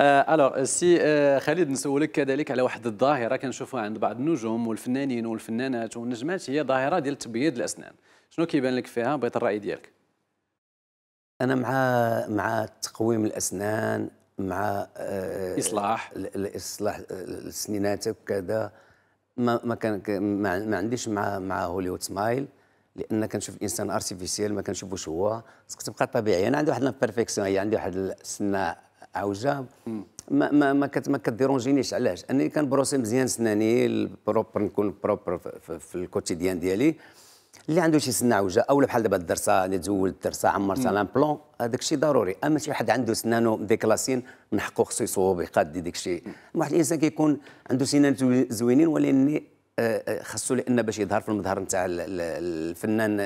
الوغ آه، سي euh, آه، خالد نسولك كذلك على واحد الظاهره كنشوفوها عند بعض النجوم والفنانين والفنانات والنجمات هي ظاهره ديال تبييض الاسنان شنو كيبان لك فيها بغيت الراي ديالك انا مع مع تقويم الاسنان مع آه، اصلاح الاصلاح سنيناتك وكذا ما ما كان ما عنديش مع مع هوليوود سمايل لان كنشوف الانسان ارتيفيسيال ما كنشوفوش هو خصك تبقى طبيعي انا عندي واحد البيرفيكسيون هي عندي واحد السنه عوجه ما ما ما, كت ما كديرونجينيش علاش انني كنبروسي مزيان سناني البروبر نكون بروبر في الكوتيديان ديالي اللي عنده شي سنه عوجه اولا بحال دابا الدرسه اللي تزول الدرسه عمرت على بلون هذاك الشيء ضروري اما شي واحد عنده سنانه ديكلاسين من حقه خصو يصوب يقاد ديك الشيء واحد الانسان كيكون عنده سنان زوينين ولكن آه، آه، خاصو لان باش يظهر في المظهر نتاع الفنان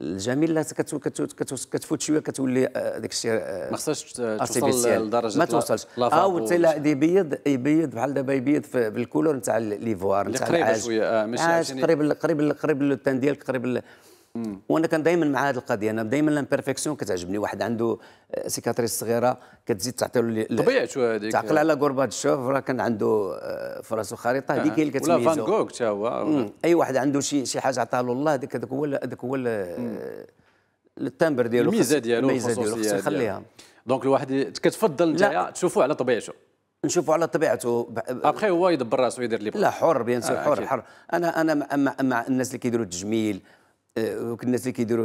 الجميل لا كتفوت شويه كتولي آه، داك الشيء آه، ما خصهاش توصل لدرجه ما توصلش او حتى لا آه، يبيض يبيض بحال دابا يبيض بالكولور نتاع ليفوار نتاع العاج قريب شويه ماشي قريب قريب قريب للتان ديالك قريب مم. وانا كان دائما مع هذه القضيه انا دائما لامبيرفيكسيون كتعجبني واحد عنده آه، سيكاتريس صغيره كتزيد تعطي له طبيعته هذيك تعقل على غورباتشوف راه كان عنده في راسه خريطه هذيك هي اللي كتميزو ولا فان جوك حتى هو اي واحد عنده شي شي حاجه عطاها له الله هذاك هذاك هو هذاك هو التامبر ديالو الميزه ديالو الميزه ديالو خصو يخليها دونك الواحد كتفضل نتايا تشوفو على طبيعته نشوفوا على طبيعته ابخي هو يدبر راسو يدير لي لا حر بيان سور آه، حر حر انا انا مع, مع الناس اللي كيديروا التجميل وكل الناس اللي كيديروا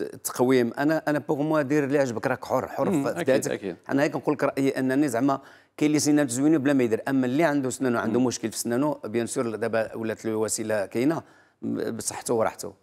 التقويم آه، آه، انا انا بوغ موا دير اللي عجبك راك حر حر في انا هيك نقول لك رايي انني زعما كاين اللي سنان زوينه بلا ما يدير اما اللي عنده سنانه عنده مشكل في سنانه بيان سور دابا ولات الوسيله كاينه بصحته وراحته